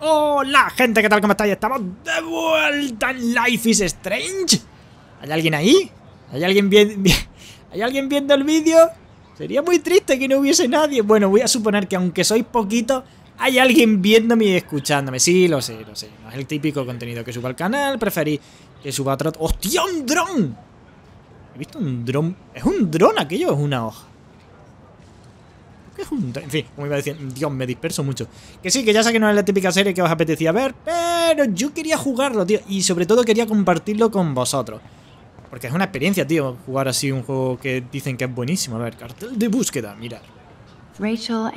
Hola gente, ¿qué tal? ¿Cómo estáis? Estamos de vuelta en Life is Strange ¿Hay alguien ahí? ¿Hay alguien, bien, ¿Hay alguien viendo el vídeo? Sería muy triste que no hubiese nadie Bueno, voy a suponer que aunque sois poquito, Hay alguien viéndome y escuchándome Sí, lo sé, lo sé No es el típico contenido que suba al canal Preferí que suba otro... ¡Hostia, un dron! ¿He visto un dron? ¿Es un dron aquello o es una hoja? En fin, como iba a decir, Dios, me disperso mucho. Que sí, que ya sé que no es la típica serie que os apetecía ver, pero yo quería jugarlo, tío. Y sobre todo quería compartirlo con vosotros. Porque es una experiencia, tío, jugar así un juego que dicen que es buenísimo. A ver, cartel de búsqueda, mirar. Rachel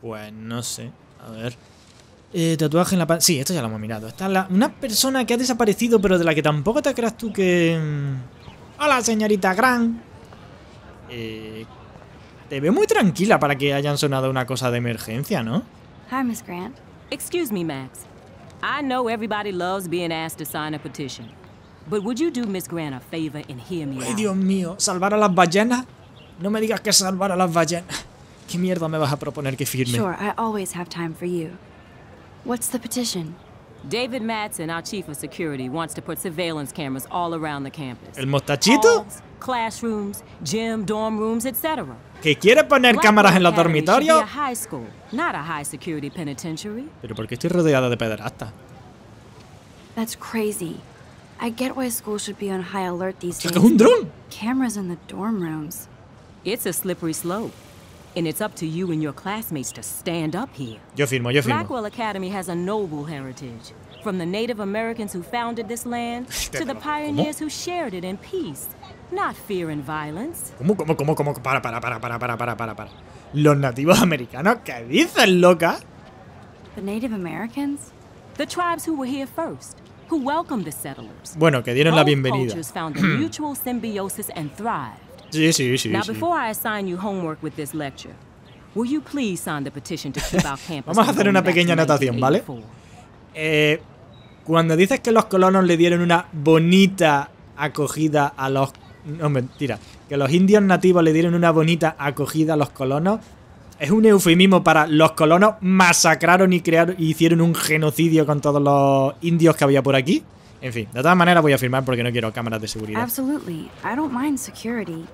Pues no sé. A ver. Eh, tatuaje en la... Sí, esto ya lo hemos mirado. Está una persona que ha desaparecido, pero de la que tampoco te creas tú que... Mm, Hola, señorita Grant! Eh... Te veo muy tranquila para que hayan sonado una cosa de emergencia, ¿no? Hi, Miss Grant. Excuse me, Max. I know everybody loves being asked to sign a petition. But would you do Miss Grant a favor and hear me Ay, Dios mío, ¿salvar a las ballenas? No me digas que salvar a las ballenas. ¿Qué mierda me vas a proponer que firme? Sure, I always have time for you. What's the petition? David Matson, our chief of security, wants to put surveillance cameras all around the campus. El mostachito? Halls, classrooms, gym, dorm rooms, etc. Que quiere poner cámaras en los dormitorios. High school, not a high security penitentiary. Pero porque estoy rodeada de pederastas. That's crazy. I get why school should be on high alert these days. Es un dron. Cameras in the dorm rooms. It's a slippery slope. And it's up to you and your classmates to stand up here. Yo firmo, yo firmo. Blackwell Academy has a noble heritage. From the Native Americans who founded this land to the pioneers ¿Cómo? who shared it in peace, not fear and violence. ¿Cómo, cómo, cómo, cómo? Para, para, para, para, para, para, para, para. Los nativos americanos, ¿qué dices, loca? The Native Americans? The tribes who were here first, who welcomed the settlers. Bueno, que dieron Both la bienvenida. cultures found a mutual symbiosis and thrived. Sí, sí, sí. Vamos a hacer una pequeña anotación, ¿vale? Eh, cuando dices que los colonos le dieron una bonita acogida a los... No, mentira. Que los indios nativos le dieron una bonita acogida a los colonos. Es un eufemismo para los colonos masacraron y crearon y hicieron un genocidio con todos los indios que había por aquí. En fin, de todas maneras voy a firmar porque no quiero cámaras de seguridad. Absolutely. I don't mind security,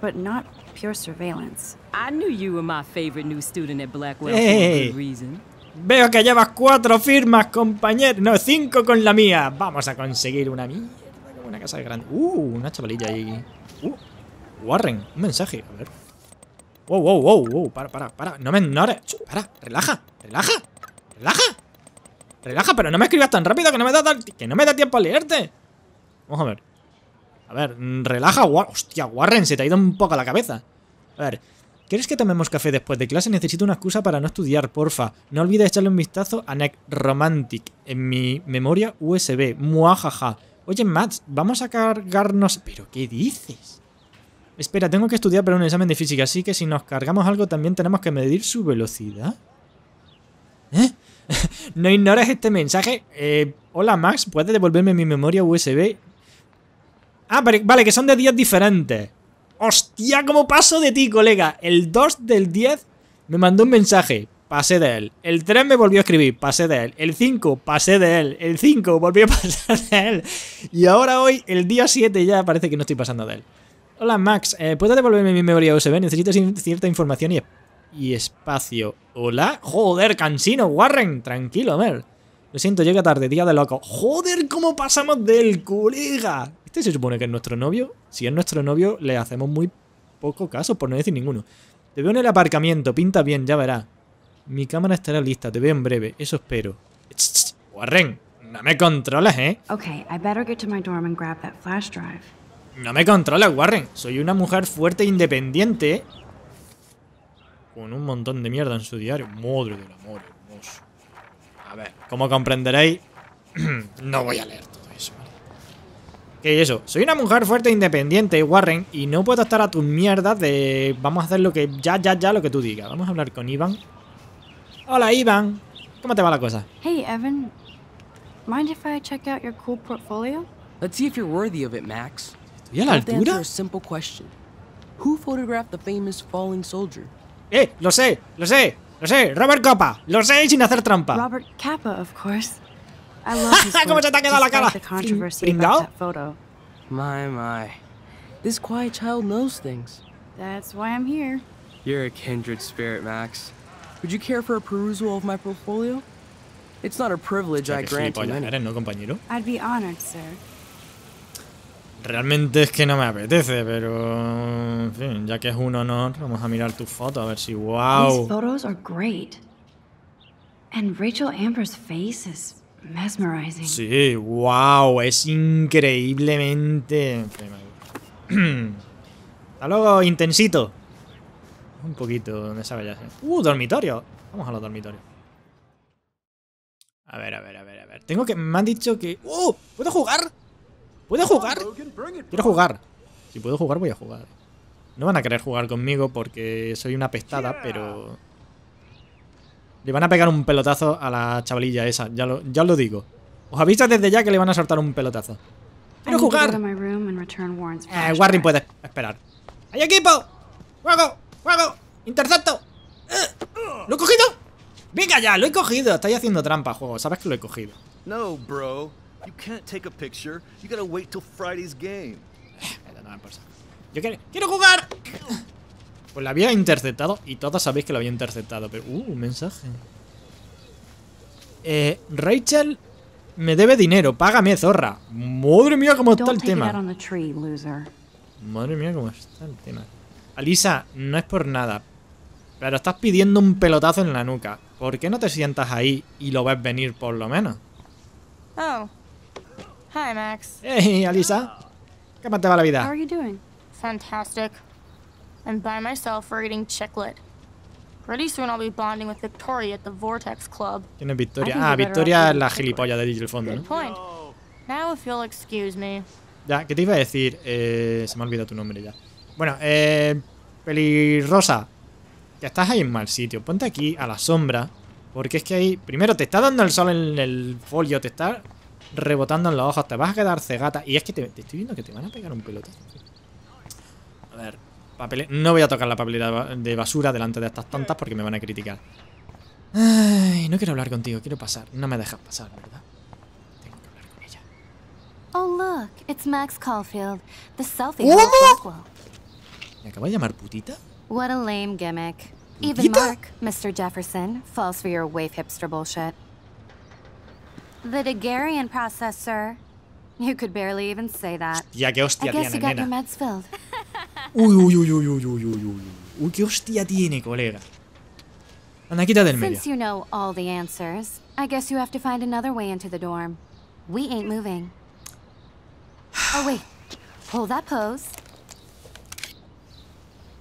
but not pure surveillance. I knew you were my favorite new student at Blackwell for a reason. Veo que llevas cuatro firmas, compañero. No, cinco con la mía. Vamos a conseguir una mía. Una casa grande. Uh, una chavalilla ahí. Uh, Warren, un mensaje. A ver. Wow, wow, wow, wow. Para, para, para. No me ignores. Para, relaja, relaja, relaja. Relaja, pero no me escribas tan rápido que no me da, que no me da tiempo a leerte. Vamos a ver. A ver, mm, relaja, hostia, Warren, se te ha ido un poco a la cabeza. A ver, ¿quieres que tomemos café después de clase? Necesito una excusa para no estudiar, porfa. No olvides echarle un vistazo a Neck Romantic en mi memoria USB. Muajaja. Oye, Matt, vamos a cargarnos... ¿Pero qué dices? Espera, tengo que estudiar para un examen de física, así que si nos cargamos algo también tenemos que medir su velocidad. ¿Eh? No ignores este mensaje. Eh, hola Max, ¿puedes devolverme mi memoria USB? Ah, vale, que son de días diferentes. ¡Hostia, cómo paso de ti, colega! El 2 del 10 me mandó un mensaje. Pasé de él. El 3 me volvió a escribir. Pasé de él. El 5, pasé de él. El 5, volvió a pasar de él. Y ahora hoy, el día 7, ya parece que no estoy pasando de él. Hola Max, eh, ¿puedes devolverme mi memoria USB? Necesito cierta información y y espacio. Hola. Joder, cansino, Warren. Tranquilo, Mer. Lo siento, llega tarde, día de loco. Joder, ¿cómo pasamos del colega? Este se supone que es nuestro novio. Si es nuestro novio, le hacemos muy poco caso, por no decir ninguno. Te veo en el aparcamiento, pinta bien, ya verás. Mi cámara estará lista, te veo en breve, eso espero. Warren, no me controlas, ¿eh? I better get to my dorm and grab that flash drive. No me controlas, Warren. Soy una mujer fuerte e independiente con un montón de mierda en su diario. Madre del amor hermoso. A ver, como comprenderéis, no voy a leer todo eso. ¿vale? ¿Qué es eso? Soy una mujer fuerte e independiente, Warren, y no puedo estar a tus mierdas de... Vamos a hacer lo que... Ya, ya, ya, lo que tú digas. Vamos a hablar con Ivan. Hola, Ivan. ¿Cómo te va la cosa? Hey, Evan. Mind if I check out your cool portfolio? Let's see if you're worthy of it, Max. ¿Estoy a la altura? simple question. Who photographed the famous falling soldier? ¡Eh! ¡Lo sé! ¡Lo sé! ¡Lo sé! ¡Robert Capa! ¡Lo sé sin hacer trampa! Robert Capa, of course. I love his ¿Cómo se te ha quedado la cara? ¿Pringao? My, my. This quiet child knows things. That's why I'm here. You're a kindred spirit, Max. Would you care for a perusal of my portfolio? It's not a privilege I grant don't know, companero compañero? I'd be honored, sir. Realmente es que no me apetece, pero en fin, ya que es un honor, vamos a mirar tus fotos a ver si wow. Sí, wow, es increíblemente. Hasta luego, intensito. Un poquito, de sabe ya. Uh, dormitorio. Vamos a los dormitorios. A ver, a ver, a ver, a ver. Tengo que. Me han dicho que. ¡Uh! ¡Puedo jugar! ¿Puedo jugar? Quiero jugar. Si puedo jugar, voy a jugar. No van a querer jugar conmigo porque soy una pestada, pero... Le van a pegar un pelotazo a la chavalilla esa, ya, ya os lo digo. Os visto desde ya que le van a soltar un pelotazo. ¡Quiero jugar! Eh, Warren puede esperar. ¡Hay equipo! ¡Juego! ¡Juego! ¡Intercepto! ¡Eh! ¡Lo he cogido! ¡Venga ya! ¡Lo he cogido! Estáis haciendo trampa, juego. Sabes que lo he cogido. No, bro. You can't take a picture. You gotta wait till Friday's game. Yo quiero, jugar. Pues la había interceptado y todas sabéis que lo había interceptado, pero uh, un mensaje. Eh, Rachel me debe dinero, págame, zorra. Madre mía, cómo está el tema. Madre mía, cómo está el tema. Alisa, no es por nada, pero estás pidiendo un pelotazo en la nuca. ¿Por qué no te sientas ahí y lo ves venir por lo menos? Oh, Hi, Max. Hey, Alisa. ¿Qué más te va la vida? Fantastic. I'm by myself Pretty soon I'll be bonding with Victoria at the Vortex Club. ¿Quién es Victoria? Ah, Victoria es la gilipollas de Digital Fondo, ¿no? Now if you'll excuse me. Ya, ¿qué te iba a decir? Eh, se me ha olvidado tu nombre ya. Bueno, eh, Pelirrosa, Ya estás ahí en mal sitio. Ponte aquí a la sombra, porque es que ahí... Primero, te está dando el sol en el folio, te está rebotando en los ojos. Te vas a quedar cegata. Y es que te, estoy viendo que te van a pegar un pelota. A ver, papel... No voy a tocar la papelera de basura delante de estas tontas porque me van a criticar. Ay, no quiero hablar contigo, quiero pasar. No me dejas pasar, ¿verdad? Tengo que hablar con ella. Oh, look, it's Max Caulfield, the selfie ¿Me acabo de llamar putita? What a lame gimmick. Even Mark, Mr. Jefferson, falls for your wave hipster bullshit. The Daguerrean process, sir. You could barely even say that. Ya, qué hostia I guess tiene, you got nena. your meds filled. Uy, uy, uy, uy, uy, uy, uy, uy. Uy, qué hostia tiene, colega. Anda, quita del medio. Since you know all the answers, I guess you have to find another way into the dorm. We ain't moving. Oh, wait. Hold that pose.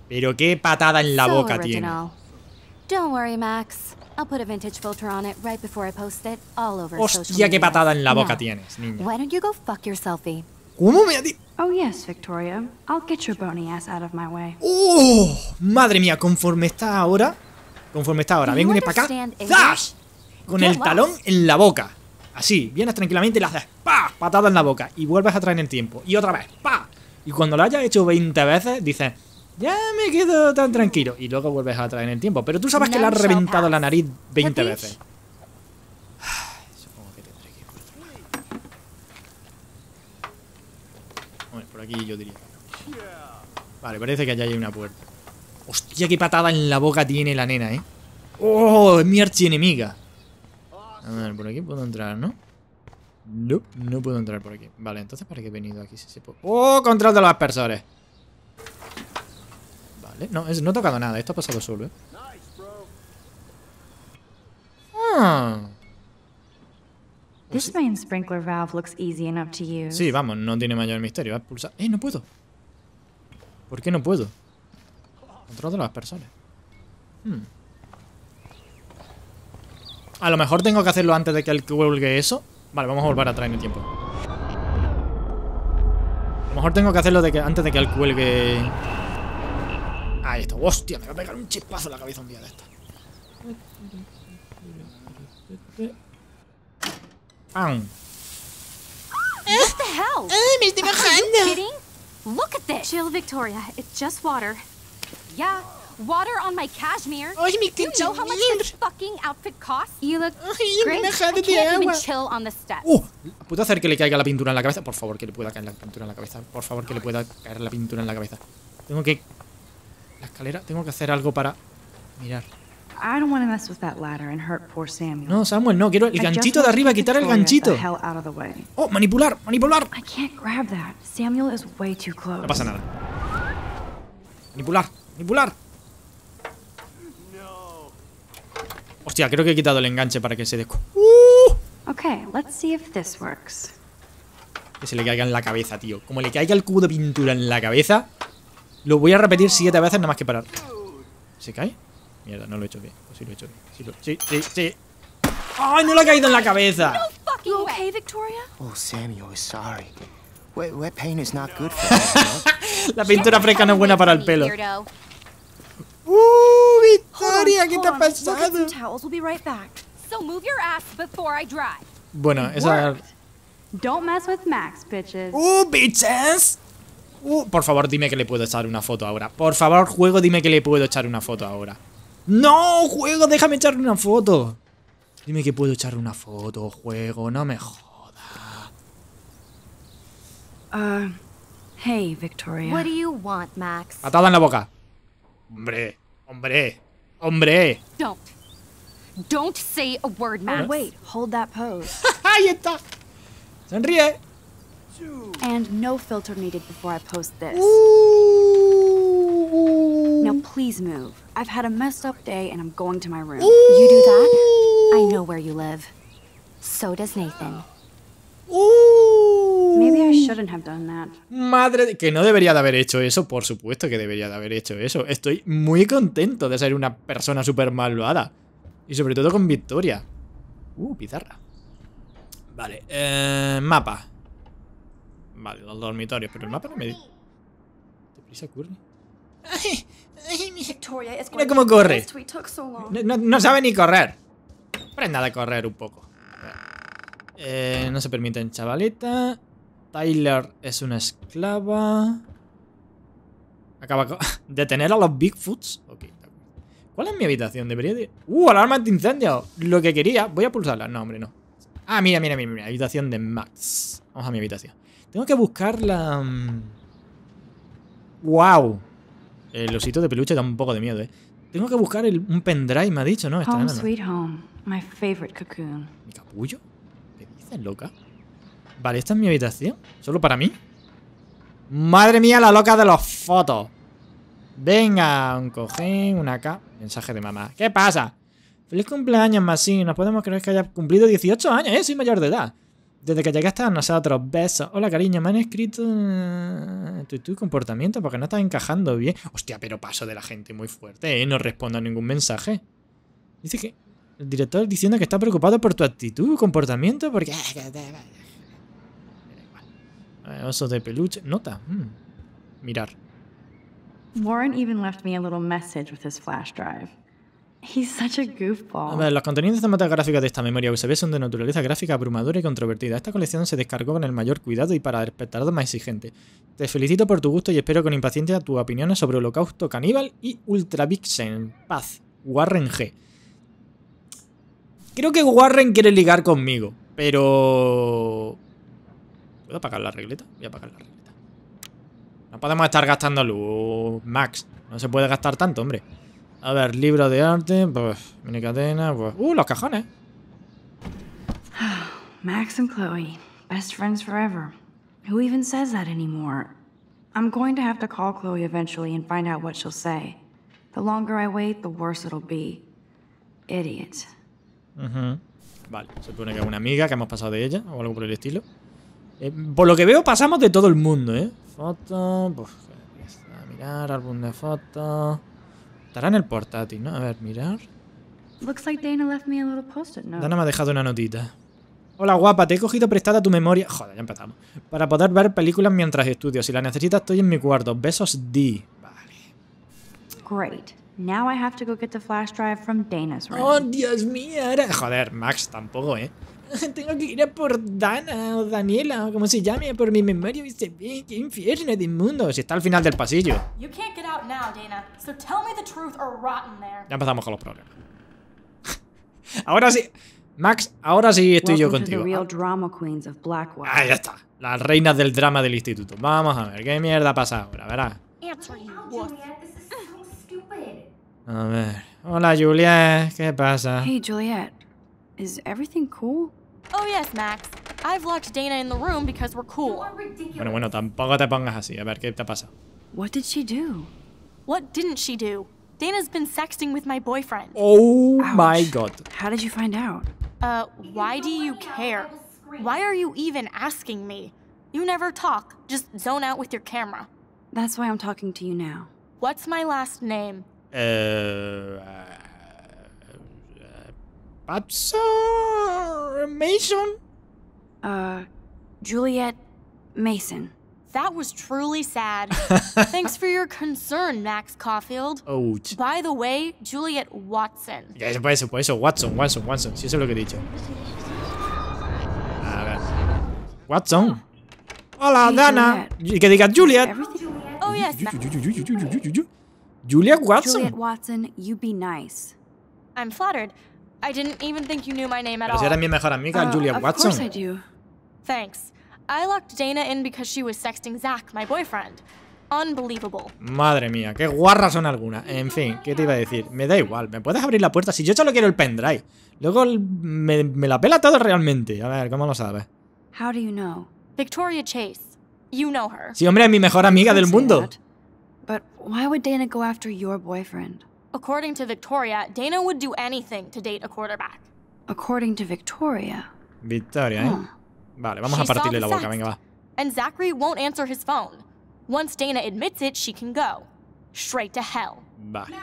Pero qué patada en la so boca original. tiene. Don't worry, Max. I'll put a vintage filter on it right before I post it all over social media. qué patada en la boca tienes, niña. Why don't you go fuck your selfie? ¿Cómo me ha Oh yes, Victoria. I'll get your bony ass out of my way. Oh, madre mía, conforme está ahora, conforme está ahora, vengo para acá. ¡zas! Con el talón en la boca. Así, vienes tranquilamente y le haces pa, patada en la boca y vuelves atrás en el tiempo y otra vez pa. Y cuando lo hayas hecho 20 veces dices ya me quedo tan tranquilo. Y luego vuelves a traer en el tiempo. Pero tú sabes que le has reventado la nariz 20 veces. Supongo que tendré que por aquí yo diría. Vale, parece que allá hay una puerta. Hostia, qué patada en la boca tiene la nena, ¿eh? ¡Oh! Es mi archienemiga. A ver, por aquí puedo entrar, ¿no? No, no puedo entrar por aquí. Vale, entonces ¿para qué he venido aquí? Si se puede... ¡Oh! Control de los aspersores no, es, no he tocado nada, esto ha pasado solo, Sí, vamos, no tiene mayor misterio. pulsar... ¡Eh, no puedo! ¿Por qué no puedo? Control de las personas. Hmm. A lo mejor tengo que hacerlo antes de que él cuelgue eso. Vale, vamos a volver a traer el tiempo. A lo mejor tengo que hacerlo de antes de que el cuelgue Ahí está. Hostia, me va a pegar un chispazo en la cabeza un día de esta. ¡Ah! ¡Ay, me estoy bajando! Look Chill, Victoria. It's just water. Yeah, water on my cashmere. Ay, mi you know how much this fucking outfit costs? You look Ay, me I can't even chill on uh, ¿Puedo hacer que le caiga la pintura en la cabeza? Por favor, que le pueda caer la pintura en la cabeza. Por favor, que le pueda caer la pintura en la cabeza. Tengo que la escalera, tengo que hacer algo para mirar. No, Samuel, no, quiero el ganchito de arriba, quitar el ganchito. Oh, manipular, manipular. No pasa nada. Manipular, manipular. Hostia, creo que he quitado el enganche para que se descu... ¡Uh! Que se le caiga en la cabeza, tío. Como le caiga el cubo de pintura en la cabeza, lo voy a repetir siete veces nada más que parar. ¿Se cae? Mierda, no lo he hecho bien. sí lo he hecho bien. Sí, lo... sí, sí, ¡Ay, no le ha caído en la cabeza! You okay, Victoria? Oh, Samuel, sorry. Wet, wet is not good for La pintura fresca no es buena para el pelo. ¡Uh, Victoria! ¿Qué te ha pasado? Bueno, esa... ¡Uh, bitches! Uh, por favor, dime que le puedo echar una foto ahora. Por favor, juego, dime que le puedo echar una foto ahora. ¡No, juego! Déjame echarle una foto. Dime que puedo echarle una foto, juego. No me joda ah, hey, Victoria. What do Max? Atada en la boca. Hombre, hombre, hombre. Don't. Don't say a word, oh, wait, hold pose. Ahí está. Sonríe. And no filter needed before I post this. Ooh. Now please move. I've had a messed up day and I'm going to my room. Ooh. You do that? I know where you live. So does Nathan. Ooh. Maybe I shouldn't have done that. Madre de... que no debería haber hecho eso, por supuesto que debería haber hecho eso. Estoy muy contento de ser una persona súper malvada. Y sobre todo con Victoria. Uh, pizarra. Vale, eh, mapa. Vale, los dormitorios, pero el mapa no me dice. ¿Te prisa, Courtney? Mira cómo corre. No, sabe ni correr. Prenda de correr un poco. Eh, no se permiten chavalita. Tyler es una esclava. Acaba con... ¿Detener a los Bigfoots? Ok, ¿Cuál es mi habitación? Debería de... ¡Uh! ¡Alarma incendio! Lo que quería. Voy a pulsarla. No, hombre, no. Ah, mira, mira, mira, mira. Habitación de Max. Vamos a mi habitación. Tengo que buscar la... ¡Wow! El osito de peluche da un poco de miedo, ¿eh? Tengo que buscar un pendrive, me ha dicho, ¿no? ¿Mi capullo? ¿Qué dices, loca? Vale, esta es mi habitación. ¿Solo para mí? ¡Madre mía, la loca de los fotos! Venga, un cojín, una acá. Mensaje de mamá. ¿Qué pasa? Feliz cumpleaños, Masin No podemos creer que haya cumplido 18 años, ¿eh? Soy mayor de edad. Desde que llegaste a nosotros, besos. Hola, cariño, me han escrito eh, tu, comportamiento porque no está encajando bien. Hostia, pero paso de la gente muy fuerte, ¿eh? No respondo a ningún mensaje. Dice que el director diciendo que está preocupado por tu actitud, comportamiento, porque... Eh, eh, osos de peluche. Nota. Hmm. Mirar. Warren even left me a little message with his flash drive. He's such a los contenidos cinematográficos de esta memoria USB son de naturaleza gráfica abrumadora y controvertida. Esta colección se descargó con el mayor cuidado y para los más exigentes. Te felicito por tu gusto y espero con impaciencia tus opiniones sobre Holocausto Caníbal y Ultra Vixen. Paz. Warren G. Creo que Warren quiere ligar conmigo, pero... ¿Puedo apagar la regleta? Voy a apagar la regleta. No podemos estar gastando luz, Max. No se puede gastar tanto, hombre. A ver, libro de arte, pues, minicatena, pues... ¡Uh, los cajones! Max and Chloe, best friends forever. Who even says that anymore? I'm going to have to call Chloe eventually and find out what she'll say. The longer I wait, the worse it'll be. Idiot. Uh -huh. Vale, se supone que es una amiga que hemos pasado de ella o algo por el estilo. Eh, por lo que veo, pasamos de todo el mundo, ¿eh? Foto, pues, a mirar, álbum de fotos. Estará en el portátil, ¿no? A ver, mirar. Dana me ha dejado una notita. Hola guapa, te he cogido prestada tu memoria... Joder, ya empezamos. Para poder ver películas mientras estudio. Si la necesitas, estoy en mi cuarto. Besos D. Vale. Oh, Dios mío. Joder, Max tampoco, ¿eh? Tengo que ir a por Dana o Daniela o como se llame, por mi memoria y se ve. ¡Qué infierno de mundo! Si está al final del pasillo. Ya empezamos con los problemas. ahora sí. Max, ahora sí estoy yo contigo. Ahí está. Las reinas del drama del instituto. Vamos a ver, ¿qué mierda pasa ahora? verá A ver. Hola, Juliet. ¿Qué pasa? Hey, Juliet. ¿es everything cool? Oh yes, Max. I've locked Dana in the room because we're cool. Bueno, bueno, tampoco te pongas así. A ver, ¿qué te pasa? What did she do? What didn't she do? Dana's been sexting with my boyfriend. Oh Ouch. my god. How did you find out? Uh, why do you care? Why are you even asking me? You never talk, just zone out with your camera. That's why I'm talking to you now. What's my last name? Uh, Officer Mason? Uh, Juliet Mason. That was truly sad. Thanks for your concern, Max Caulfield. Oh. By the way, Juliet Watson. yeah, por eso, por eso, Watson, Watson, Watson. Sí, eso es lo que he dicho. Watson. Hola, hey, Dana. Y que diga Juliet. Oh, yes. Juliet Watson. Juliet Watson, you be nice. I'm flattered. I didn't even think you knew my name at all. Si era mi mejor amiga, oh, Julia Watson. Of course I do. Thanks. I locked Dana in because she was sexting Zach, my boyfriend. Unbelievable. Madre mía, qué guarras son algunas. En fin, ¿qué te iba a decir? Me da igual, ¿me puedes abrir la puerta? Si yo solo quiero el pendrive. Luego me, me la pela todo realmente. A ver, ¿cómo lo sabe. How do you know? Victoria Chase. You know her. Sí, hombre, es mi mejor amiga del mundo. But why would Dana go after your boyfriend? According to Victoria, Dana would do anything to date a quarterback. According to Victoria. Victoria, ¿eh? Oh. Vale, vamos she a partirle la boca, venga, va. And Zachary won't answer his phone. Once Dana admits it, she can go. Straight to hell. Vale.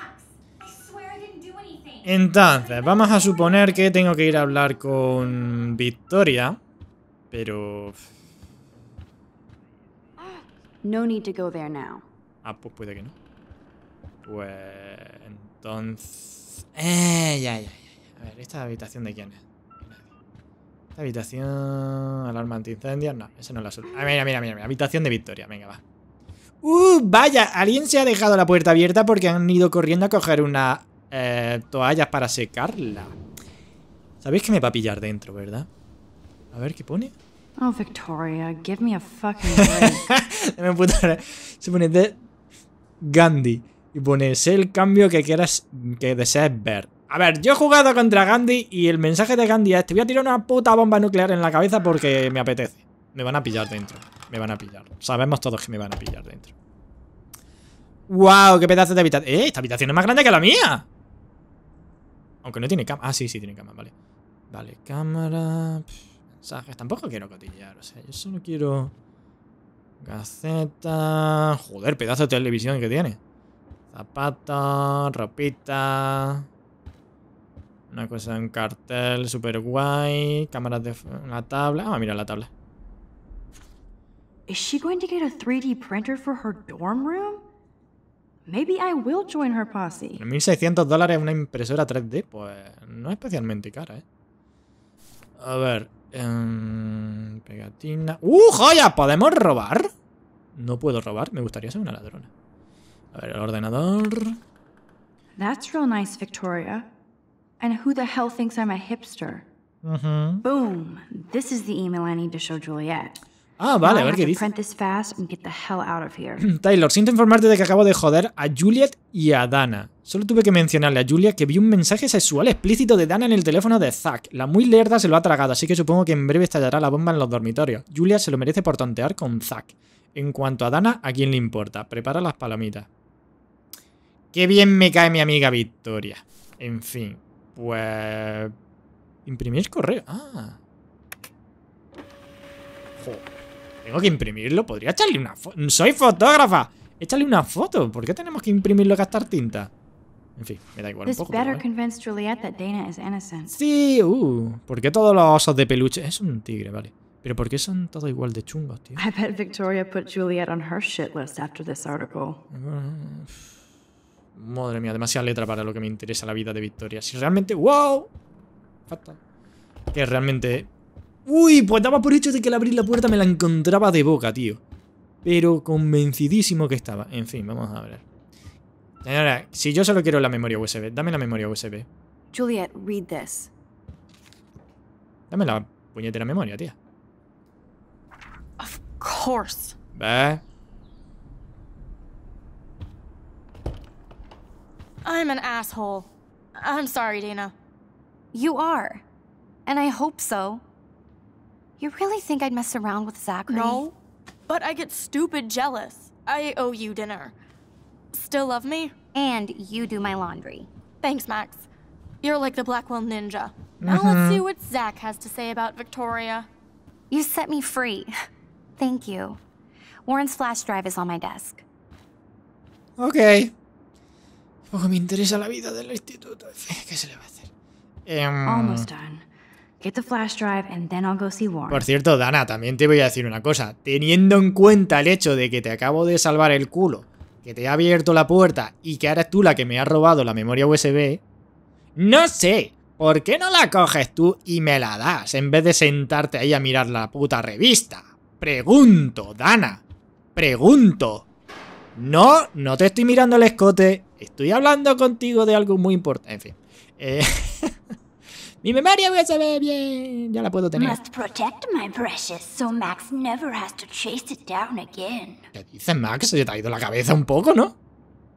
Entonces, vamos a suponer que tengo que ir a hablar con Victoria, pero... No need to go there now. Ah, pues puede que no. Pues... Entonces... Eh, ya, ya, A ver, ¿esta habitación de quién es? Esta habitación... Alarma incendio? No, esa no es la suya ah, mira, mira, mira, mira. Habitación de Victoria. Venga, va. ¡Uh! Vaya, alguien se ha dejado la puerta abierta porque han ido corriendo a coger una eh, toallas para secarla. Sabéis que me va a pillar dentro, ¿verdad? A ver, ¿qué pone? Oh, Victoria, give me a fucking se pone de Gandhi y pones el cambio que quieras, que desees ver. A ver, yo he jugado contra Gandhi y el mensaje de Gandhi es te voy a tirar una puta bomba nuclear en la cabeza porque me apetece. Me van a pillar dentro, me van a pillar. Sabemos todos que me van a pillar dentro. ¡Wow! ¡Qué pedazo de habitación! ¡Eh! Esta habitación es más grande que la mía. Aunque no tiene cama. Ah, sí, sí tiene cama, vale. Vale, cámara... mensajes. Tampoco quiero cotillar, o sea, yo solo quiero... Gaceta... Joder, pedazo de televisión que tiene. Zapatos, ropita. Una cosa, un cartel super guay. Cámaras de una tabla. Ah, mira la tabla. Is she going to get a 3D printer for her dorm room? Maybe I will join her 1600 dólares una impresora 3D, pues no es especialmente cara, ¿eh? A ver, em, pegatina. ¡Uh, joya! ¿Podemos robar? No puedo robar, me gustaría ser una ladrona. A ver, el ordenador. Boom. This is the email I need to show Juliet. Ah, vale, a ver qué dice. Taylor, siento informarte de que acabo de joder a Juliet y a Dana. Solo tuve que mencionarle a Juliet que vi un mensaje sexual explícito de Dana en el teléfono de Zack. La muy lerda se lo ha tragado, así que supongo que en breve estallará la bomba en los dormitorios. Julia se lo merece por tontear con Zack. En cuanto a Dana, ¿a quién le importa? Prepara las palomitas. Qué bien me cae mi amiga Victoria. En fin, pues... Imprimir correo. Ah. Tengo que imprimirlo. Podría echarle una foto. Soy fotógrafa. Échale una foto. ¿Por qué tenemos que imprimirlo y gastar tinta? En fin, me da igual un poco. Sí, uh. ¿Por qué todos los osos de peluche? Es un tigre, vale. Pero ¿por qué son todos igual de chungos, tío? I Madre mía, demasiada letra para lo que me interesa la vida de Victoria. Si realmente... ¡Wow! Falta. Que realmente... ¡Uy! Pues daba por hecho de que al abrir la puerta me la encontraba de boca, tío. Pero convencidísimo que estaba. En fin, vamos a ver. Señora, si yo solo quiero la memoria USB, dame la memoria USB. Juliet, read this. Dame la puñetera memoria, tía. Of course. ¿Ves? I'm an asshole. I'm sorry, Dana. You are. And I hope so. You really think I'd mess around with Zachary? No, but I get stupid jealous. I owe you dinner. Still love me? And you do my laundry. Thanks, Max. You're like the Blackwell Ninja. Mm -hmm. Now let's mm-hmm. see what Zach has to say about Victoria. You set me free. Thank you. Warren's flash drive is on my desk. Okay. me interesa la vida del instituto. ¿Qué se le va a hacer? Por cierto, Dana, también te voy a decir una cosa. Teniendo en cuenta el hecho de que te acabo de salvar el culo, que te he abierto la puerta y que ahora es tú la que me ha robado la memoria USB, no sé ¿por qué no la coges tú y me la das en vez de sentarte ahí a mirar la puta revista? Pregunto, Dana. Pregunto. No, no te estoy mirando el escote. Estoy hablando contigo de algo muy importante. En fin. Eh, mi memoria ve bien. Ya la puedo tener. ¿Qué dices, Max? Se te ha ido la cabeza un poco, ¿no?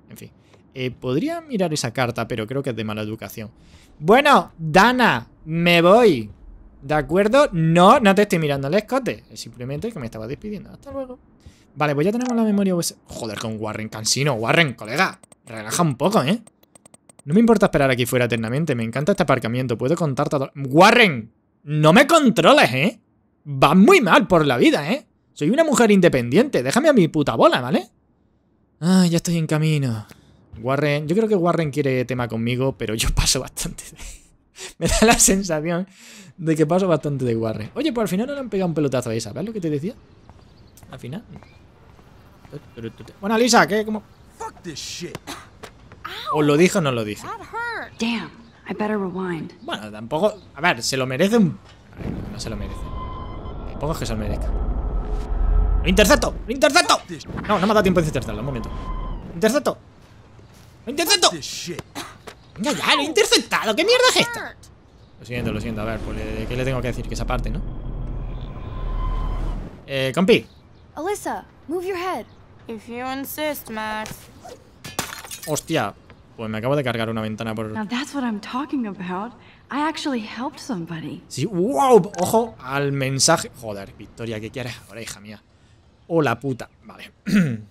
En fin. Eh, podría mirar esa carta, pero creo que es de mala educación. Bueno, Dana, me voy. ¿De acuerdo? No, no te estoy mirando el escote. Es simplemente que me estaba despidiendo. Hasta luego. Vale, pues ya tenemos la memoria Joder, con Warren, cansino. Warren, colega, relaja un poco, ¿eh? No me importa esperar aquí fuera eternamente. Me encanta este aparcamiento. Puedo contarte todo ¡Warren! No me controles, ¿eh? Vas muy mal por la vida, ¿eh? Soy una mujer independiente. Déjame a mi puta bola, ¿vale? Ah, ya estoy en camino. Warren, yo creo que Warren quiere tema conmigo, pero yo paso bastante. Me da la sensación de que paso bastante de Warren. Oye, pues al final no le han pegado un pelotazo a esa, ¿ves lo que te decía? Al final. Bueno, Lisa, ¿qué? ¿Cómo? ¿O lo dijo o no lo dije? Bueno, tampoco... A ver, se lo merece un... No se lo merece. Tampoco que se lo merezca. ¡Lo intercepto! ¡Lo intercepto! No, no me ha dado tiempo de interceptarlo, un momento. ¡Intercepto! ¡Lo intercepto! ¡Ya, ya! ¡Lo he interceptado! ¿Qué mierda es esta? Lo siento, lo siento. A ver, pues, ¿qué le tengo que decir? Que esa parte, ¿no? Eh, compi. Alyssa, move your head. Hostia, pues me acabo de cargar una ventana por. Sí, wow, ojo al mensaje. Joder, Victoria, ¿qué quieres ahora, hija mía? Hola, puta. Vale.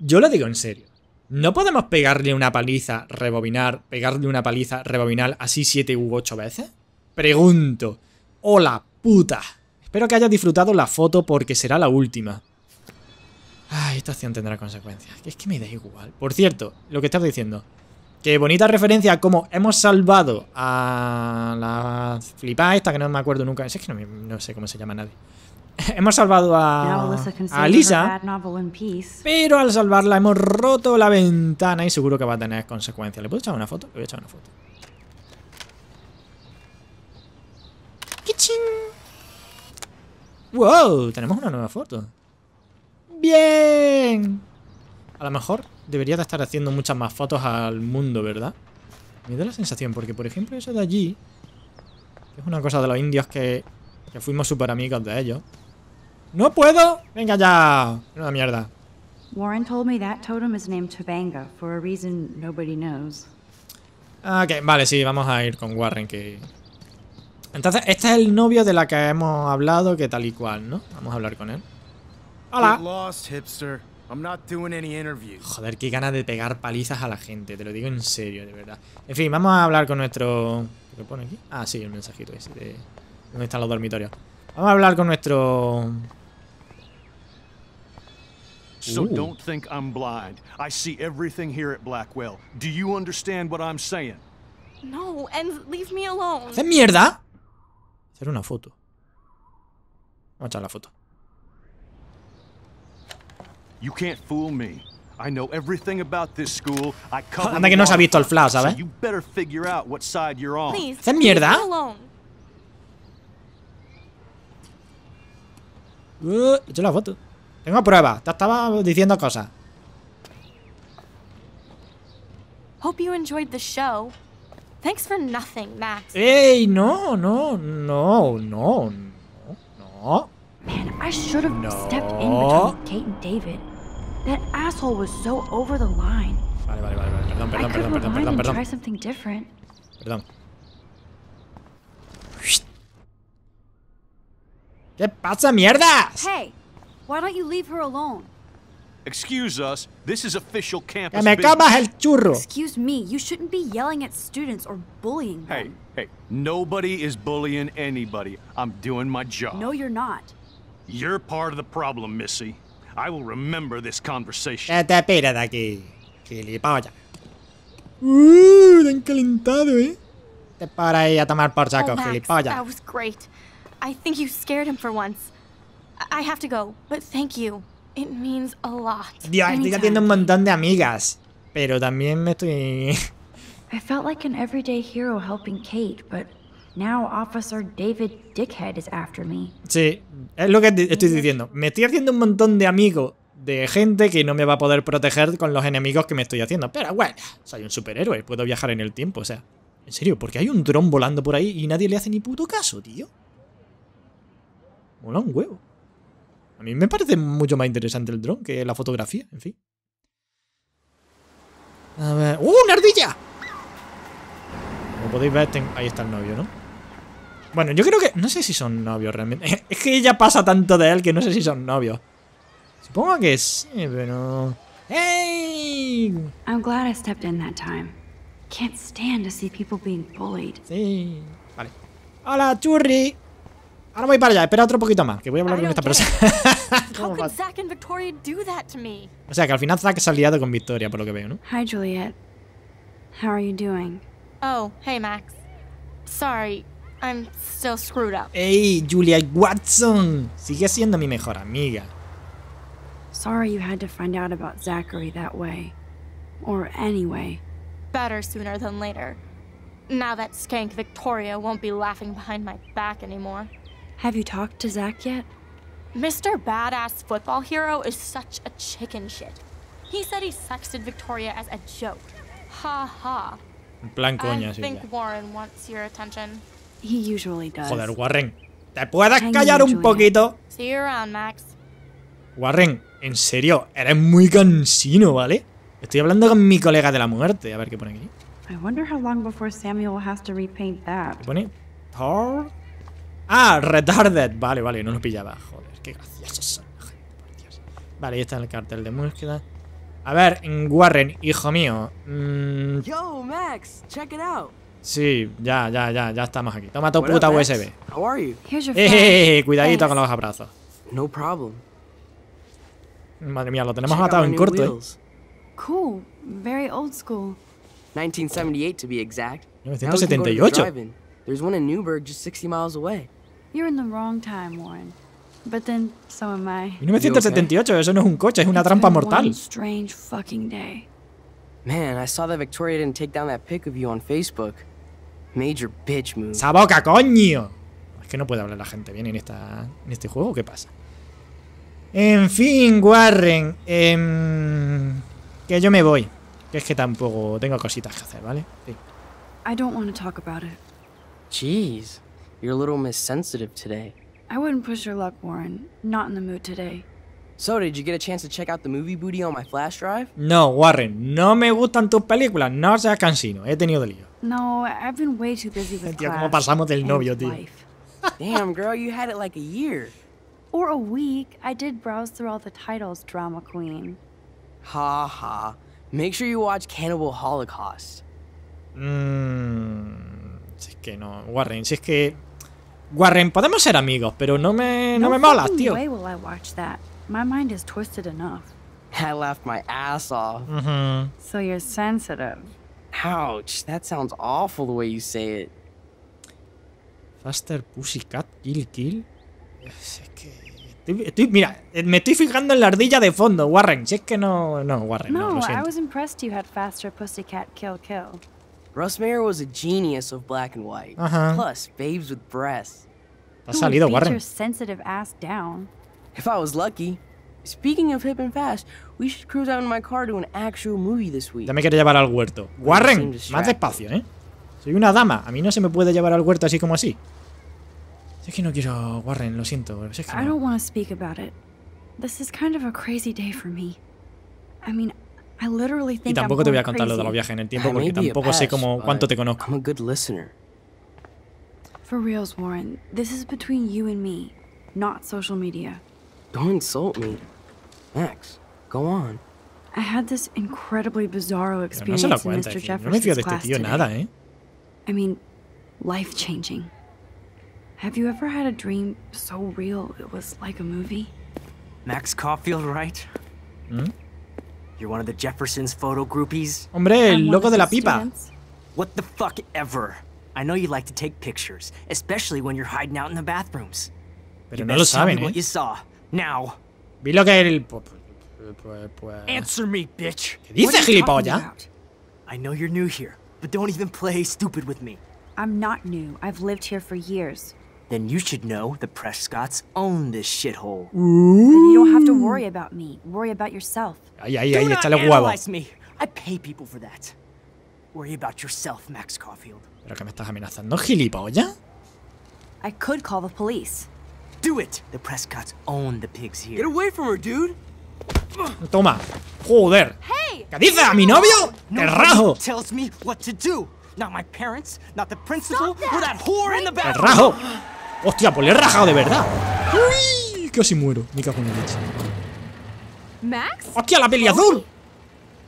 Yo lo digo en serio. No podemos pegarle una paliza, rebobinar, pegarle una paliza, rebobinar así 7 u 8 veces. Pregunto. Hola, puta. Espero que hayas disfrutado la foto porque será la última. Ay, ah, esta acción tendrá consecuencias. Es que me da igual. Por cierto, lo que estás diciendo. qué bonita referencia como hemos salvado a la flipa esta, que no me acuerdo nunca. Es que no, sé cómo se llama nadie. hemos salvado a, Lisa, pero al salvarla hemos roto la ventana y seguro que va a tener consecuencias. ¿Le puedo echar una foto? Le voy a echar una foto. ¡Wow! Tenemos una nueva foto. ¡Bien! A lo mejor debería de estar haciendo muchas más fotos al mundo, ¿verdad? Me da la sensación, porque por ejemplo eso de allí, es una cosa de los indios que, que fuimos súper amigos de ellos. ¡No puedo! ¡Venga ya! Una mierda. Warren told me that totem is named Tobanga for a reason nobody knows. Ok, vale, sí, vamos a ir con Warren que... Entonces, este es el novio de la que hemos hablado, que tal y cual, ¿no? Vamos a hablar con él. Hola. Joder, qué ganas de pegar palizas a la gente, te lo digo en serio, de verdad. En fin, vamos a hablar con nuestro... ¿Qué pone aquí? Ah, sí, el mensajito ese de... ¿Dónde están los dormitorios? Vamos a hablar con nuestro... So Blackwell. No, and leave me alone. mierda? Hacer una foto. Vamos a echar la foto. You can't fool me. I know everything about this school. I ah, cover Anda que no se ha visto el flash, ¿sabes? So you better figure out what side you're on. Please, ¿Hacen mierda? Uh, he hecho la foto. Tengo pruebas. Te estaba diciendo cosas. Hope you enjoyed the show. Thanks for nothing, Max. Hey, no, no, no, no, no, no. Man, I should have no. stepped in between Kate and David. That asshole was so over the line. Vale, vale, vale, vale. Perdón, perdón, perdón, perdón, perdón, perdón. Try something different. Perdón. ¿Qué pasa, mierdas? Hey, why don't you leave her alone? Excuse us. This is official campus. me el churro. Excuse me. You shouldn't be yelling at students or bullying them. Hey, hey. Nobody is bullying anybody. I'm doing my job. No, you're not. You're part of the problem, Missy. I will remember this conversation. Ya te espera de aquí. Gilipollas. Uh, tan calentado, ¿eh? Te para ahí a tomar por saco, oh, That was great. I think you scared him for once. I have to go, but thank you. It means a lot. Dios, estoy teniendo un montón de amigas, pero también me estoy I felt like an everyday hero helping Kate, but Now Officer David Dickhead is after me. Sí, es lo que estoy diciendo. Me estoy haciendo un montón de amigos de gente que no me va a poder proteger con los enemigos que me estoy haciendo. Pero bueno, soy un superhéroe, puedo viajar en el tiempo, o sea. En serio, porque hay un dron volando por ahí y nadie le hace ni puto caso, tío. Mola un huevo. A mí me parece mucho más interesante el dron que la fotografía, en fin. A ver... ¡Uh, una ardilla! Como podéis ver, ahí está el novio, ¿no? Bueno, yo creo que... No sé si son novios realmente. Es que ella pasa tanto de él que no sé si son novios. Supongo que sí, pero... ¡Hey! I'm glad I stepped in that time. Can't stand to see people being bullied. Sí. Vale. ¡Hola, churri! Ahora voy para allá, espera otro poquito más, que voy a hablar con esta persona. o sea, que al final Zack se ha liado con Victoria, por lo que veo, ¿no? Hi, Juliet. How are you doing? Oh, hey, Max. Sorry, I'm still screwed up. Hey, Julia Watson, sigue siendo mi mejor amiga. Sorry you had to find out about Zachary that way. Or anyway. Better sooner than later. Now that skank Victoria won't be laughing behind my back anymore. Have you talked to Zach yet? Mr. Badass Football Hero is such a chicken shit. He said he sexted Victoria as a joke. Ha ha. plan coña, I think Warren wants your attention. Joder, Warren. ¿Te puedes callar un poquito? Warren, en serio, eres muy cansino, ¿vale? Estoy hablando con mi colega de la muerte. A ver qué pone aquí. ¿Qué pone? Ah, retarded. Vale, vale, no lo pillaba. Joder, qué gracioso son gente, Vale, ahí está el cartel de búsqueda. A ver, Warren, hijo mío. Mmm... Yo, Max, check it out. Sí, ya, ya, ya, ya estamos aquí. Toma tu puta USB. How are you? Here's your eh, eh, eh, cuidadito Thanks. con los abrazos. No problem. Madre mía, lo tenemos Check atado en corto, eh. Cool, very old school. 1978 to be exact. 1978. There's one in Newburg just 60 miles away. You're in the wrong time, Warren. But then so am I. 1978, eso no es un coche, es una trampa mortal. Strange fucking day. Man, I saw that Victoria didn't take down that pic of you on Facebook. ¡Esa boca, coño! Es que no puede hablar la gente bien en, esta, en este juego, ¿qué pasa? En fin, Warren. Eh, que yo me voy. Que es que tampoco tengo cositas que hacer, ¿vale? Sí. I don't want to talk about it. Jeez, you're a little miss sensitive today. I wouldn't push your luck, Warren. Not in the mood today. So, did you get a chance to check out the movie booty on my flash drive? No, Warren, no me gustan tus películas. No seas cansino. He tenido de lío. No, I've been way too busy with Tío, cómo pasamos del novio, tío. Damn, girl, you had it like a year. Or a week. I did browse through all the titles, drama queen. Ha ha. Make sure you watch Cannibal Holocaust. Mmm. Si es que no, Warren, si es que Warren, podemos ser amigos, pero no me no, no me molas, tío. Way will I watch that. My mind is twisted enough. I laughed my ass off. Mm -hmm. So you're sensitive. Ouch, that sounds awful the way you say it. Faster Pussycat Kill Kill. estoy, mira, me estoy fijando en la ardilla de fondo, Warren. Si es que no, no, Warren, no, no lo siento. I was impressed you had Faster Pussycat Kill Kill. Russ Mayer was a genius of black and white. Uh -huh. Plus, babes with breasts. Ha salido, Warren. Your sensitive ass down. If I was lucky. Speaking of hip and fast, we should cruise out in my car to an actual movie this week. Ya me quiere llevar al huerto. Warren, más despacio, ¿eh? Soy una dama, a mí no se me puede llevar al huerto así como así. es que no quiero Warren, lo siento. es que no. I don't want to speak about it. This is kind of a crazy day for me. I mean, I literally think y tampoco I'm te voy a contar lo de los viajes en el tiempo porque tampoco sé cómo cuánto te conozco. I'm a good listener. For reals, Warren, this is between you and me, not social media. Don't insult me. Max, go on. I had this incredibly bizarro experience no in Mr. Jefferson's no de class today. Nada, eh? I mean, life-changing. Have you ever had a dream so real it was like a movie? Max Caulfield, right? Hmm? You're one of the Jefferson's photo groupies? Hombre, el loco de la pipa. What the fuck ever. I know you like to take pictures, especially when you're hiding out in the bathrooms. Pero you no lo saben, eh? what you saw. Now. el... Eh. Answer me, bitch. ¿Qué dice, gilipollas? I know you're new here, but don't even play stupid with me. I'm not new. I've lived here for years. Then you should know the Prescotts own this shithole. Then you don't have to worry about me. Worry about yourself. Ay, ay, ay, Do not analyze me. I pay people for that. Worry about yourself, Max Caulfield. ¿Pero que me estás amenazando, gilipollas? I could call the police. Do it. The Prescotts own the pigs here. Get away from her, dude. Toma. Joder. ¿Qué dices? ¿A mi novio? ¡Te rajo! Tells me what to do. Not my parents, not the principal, or that whore in the back. ¡Te rajo! Hostia, pues le he rajado de verdad. Uy, que muero. Me cago en leche. Max? ¡Hostia, la peli azul!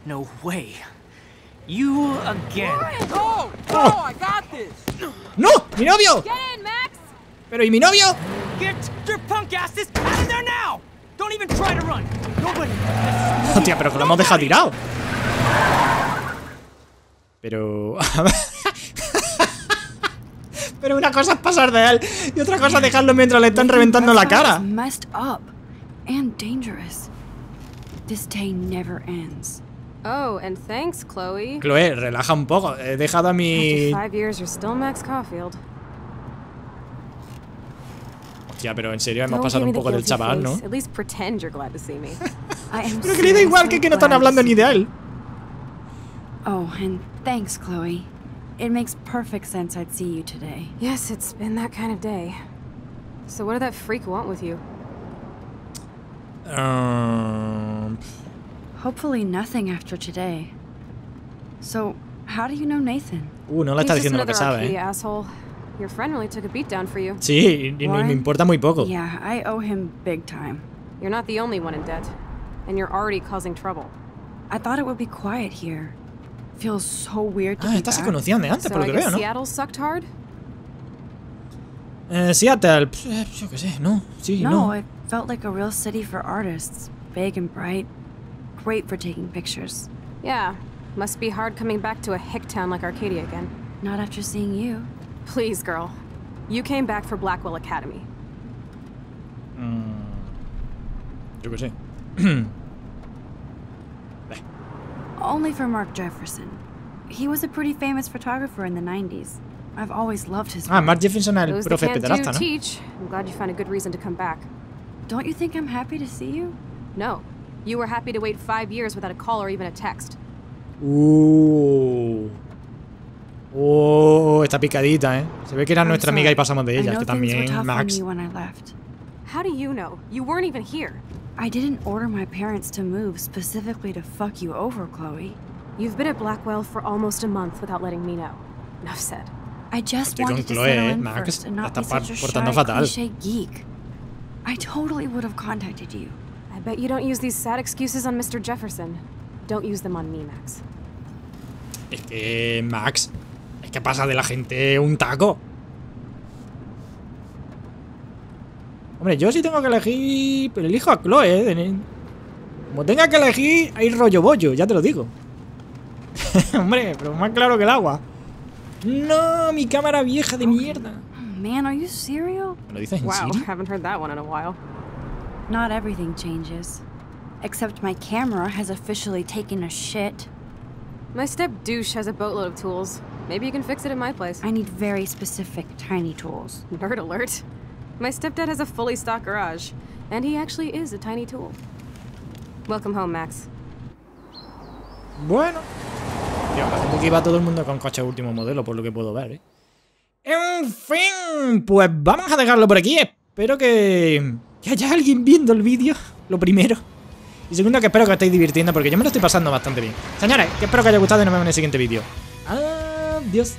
No way. You again. Oh, oh, oh, I got this. No, mi novio. Get in, Max. Pero ¿y mi novio? Hostia, pero que lo hemos dejado tirado. Pero... pero una cosa es pasar de él y otra cosa es dejarlo mientras le están reventando la cara. This day never ends. Oh, and thanks, Chloe. Chloe, relaja un poco. He dejado a mi. Hostia, pero en serio, hemos pasado un poco del chaval, ¿no? pero que le da igual que, que no están hablando ni de él. Oh, and thanks, Chloe. It makes perfect sense I'd see you today. Yes, it's been that kind of day. So what did that freak want with you? Um... Hopefully nothing after today. So, how do you know Nathan? Uh, no la está diciendo lo que sabe, eh. Your friend really took a beat down for you. Sí, y me importa muy poco. Yeah, I owe him big time. You're not the only one in debt, and you're already causing trouble. I thought it would be quiet here. Feels so weird to ah, estas se conocían de antes, so por lo que veo, ¿no? Seattle sucked hard? Eh, Seattle, pff, eh, yo qué sé, no, sí, no. No, it felt like a real city for artists, big and bright, great for taking pictures. Yeah, must be hard coming back to a hick town like Arcadia again. Not after seeing you. Please, girl. You came back for Blackwell Academy. Mm. Yo qué Only for Mark Jefferson. He was a pretty famous photographer in the 90s. I've always loved his ah, work. Ah, Mark Jefferson el Those profe pederasta, ¿no? teach. I'm glad you found a good reason to come back. Don't you think I'm happy to see you? No. You were happy to wait five years without a call or even a text. Ooh. Oh, está picadita, ¿eh? Se ve que era nuestra amiga y pasamos de ella, que también Max. How do you know? You weren't even here. I didn't order my parents to move specifically to fuck you over, Chloe. You've been at Blackwell for almost a month without letting me know. Enough said. I just wanted to settle ¿eh? in first and not be such a shy, cliche geek. I totally would have contacted you. I bet you don't use these sad excuses on Mr. Jefferson. Don't use them on me, Max. Es que Max ¿Qué pasa de la gente un taco. Hombre, yo sí tengo que elegir... Pero elijo a Chloe, ¿eh? Como tenga que elegir, hay rollo bollo, ya te lo digo. Hombre, pero más claro que el agua. No, mi cámara vieja de mierda. Man, are you ¿Lo dices en wow, serio? haven't heard that one in a while. Not everything changes. Except my camera has officially taken a shit. My step douche has a boatload of tools. Maybe you can fix it at my place. I need very specific tiny tools. Nerd alert. My stepdad has a fully stocked garage, and he actually is a tiny tool. Welcome home, Max. Bueno. me parece que iba todo el mundo con coche último modelo, por lo que puedo ver, ¿eh? En fin, pues vamos a dejarlo por aquí. Espero que, que haya alguien viendo el vídeo, lo primero. Y segundo, que espero que os estéis divirtiendo, porque yo me lo estoy pasando bastante bien. Señores, que espero que haya gustado y nos vemos en el siguiente vídeo. Deus